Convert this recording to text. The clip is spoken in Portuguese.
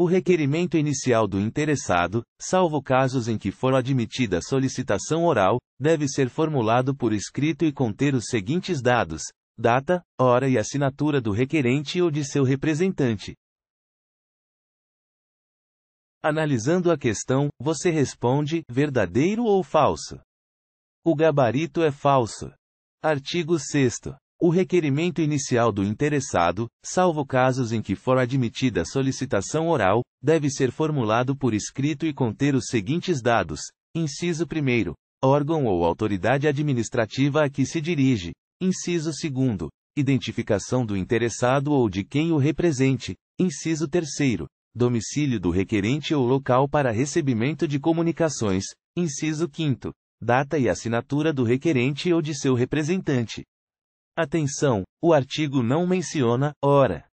o requerimento inicial do interessado, salvo casos em que for admitida solicitação oral, deve ser formulado por escrito e conter os seguintes dados: data, hora e assinatura do requerente ou de seu representante. Analisando a questão, você responde: verdadeiro ou falso? O gabarito é falso. Artigo 6. O requerimento inicial do interessado, salvo casos em que for admitida solicitação oral, deve ser formulado por escrito e conter os seguintes dados: inciso 1. Órgão ou autoridade administrativa a que se dirige. Inciso 2. Identificação do interessado ou de quem o represente. Inciso 3. Domicílio do requerente ou local para recebimento de comunicações. Inciso 5. Data e assinatura do requerente ou de seu representante. Atenção, o artigo não menciona hora.